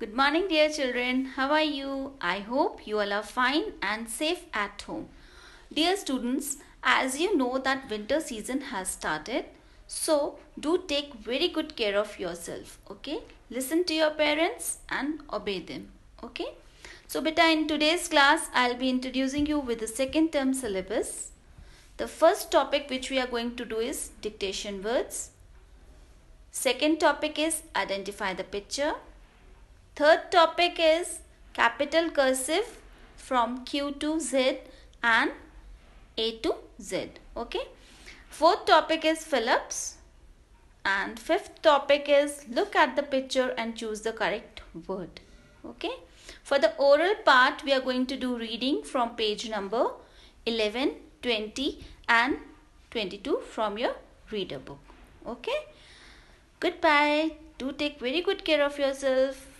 Good morning, dear children. How are you? I hope you all are fine and safe at home. Dear students, as you know that winter season has started, so do take very good care of yourself. Okay? Listen to your parents and obey them. Okay? So, beta, in today's class, I'll be introducing you with the second term syllabus. The first topic which we are going to do is dictation words. Second topic is identify the picture. Third topic is capital cursive from Q to Z and A to Z. Okay. Fourth topic is Phillips. And fifth topic is look at the picture and choose the correct word. Okay. For the oral part, we are going to do reading from page number 11, 20 and 22 from your reader book. Okay. Goodbye. Do take very good care of yourself.